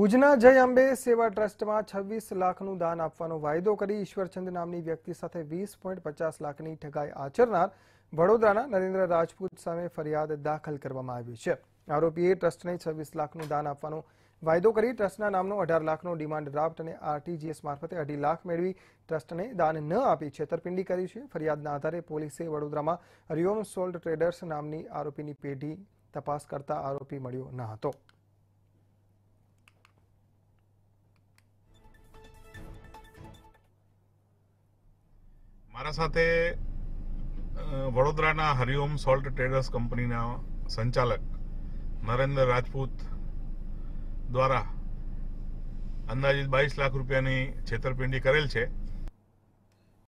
ભુજના જય અંબે સેવા ટ્રસ્ટમાં છવ્વીસ લાખનું દાન આપવાનો વાયદો કરી ઈશ્વરચંદ નામની વ્યક્તિ સાથે વીસ પોઈન્ટ પચાસ લાખની ઠગાઈ આચરનાર વડોદરાના નરેન્દ્ર રાજપૂત સામે ફરિયાદ દાખલ કરવામાં આવી છે આરોપીએ ટ્રસ્ટને છવ્વીસ લાખનું દાન આપવાનો વાયદો કરી ટ્રસ્ટના નામનો અઢાર લાખનો ડિમાન્ડ ડ્રાફ્ટ અને આરટીજીએસ મારફતે અઢી લાખ મેળવી ટ્રસ્ટને દાન ન આપી છેતરપિંડી કરી છે ફરિયાદના આધારે પોલીસે વડોદરામાં હરિયોમ સોલ્ટ ટ્રેડર્સ નામની આરોપીની પેઢી તપાસ કરતા આરોપી મળ્યો ન હતો મારા સાથે વડોદરાના હરિઓમ સોલ્ટ ટ્રેડર્સ કંપનીના સંચાલક નરેન્દ્ર રાજપૂત દ્વારા અંદાજિત બાવીસ લાખ રૂપિયાની છેતરપિંડી કરેલ છે